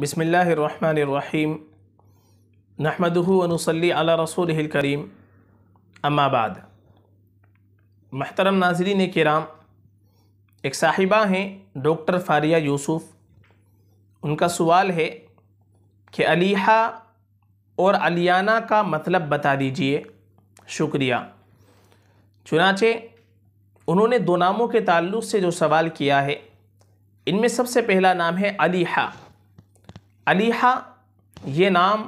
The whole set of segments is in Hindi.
बसमीम नहमदनसली अला रसूल करीम अम्माबाद महतरम नाजरीन कराम एक साहिबा हैं डॉक्टर फारिया यूसुफ़ उनका सवाल है कि अलीहा और अलियाना का मतलब बता दीजिए शुक्रिया चुनाचे उन्होंने दो नामों के ताल्लुक से जो सवाल किया है इनमें सबसे पहला नाम है अलीहा अलीहा ये नाम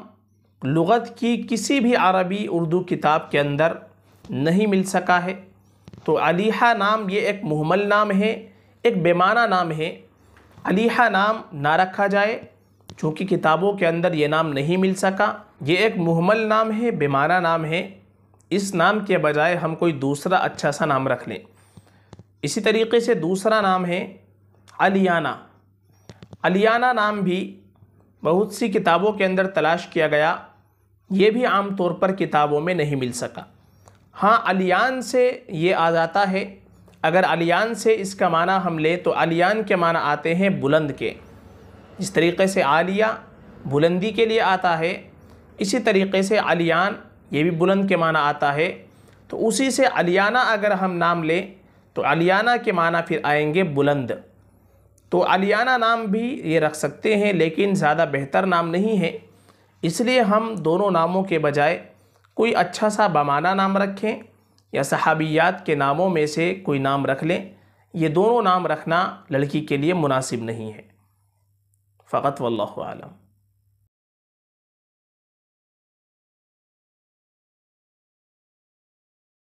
लगत की किसी भी अरबी उर्दू किताब के अंदर नहीं मिल सका है तो अलीहा नाम ये एक महमल नाम है एक बेमाना नाम है अलीहा नाम ना रखा जाए चूँकि किताबों के अंदर ये नाम नहीं मिल सका ये एक महमल नाम है बेमाना नाम है इस नाम के बजाय हम कोई दूसरा अच्छा सा नाम रख लें इसी तरीके से दूसरा नाम है अलियाना अलियाना नाम भी बहुत सी किताबों के अंदर तलाश किया गया ये भी आम तौर पर किताबों में नहीं मिल सका हाँ अलियान से ये आ जाता है अगर अलियान से इसका माना हम लें तो अलियान के माना आते हैं बुलंद के इस तरीके से आलिया बुलंदी के लिए आता है इसी तरीके से अलियान ये भी बुलंद के माना आता है तो उसी से अलियाना अगर हम नाम लें तो अलियाना के माना फिर आएंगे बुलंद तो आलियाना नाम भी ये रख सकते हैं लेकिन ज़्यादा बेहतर नाम नहीं है इसलिए हम दोनों नामों के बजाय कोई अच्छा सा बमाना नाम रखें या सहाबियात के नामों में से कोई नाम रख लें ये दोनों नाम रखना लड़की के लिए मुनासिब नहीं है फ़कत वल्लम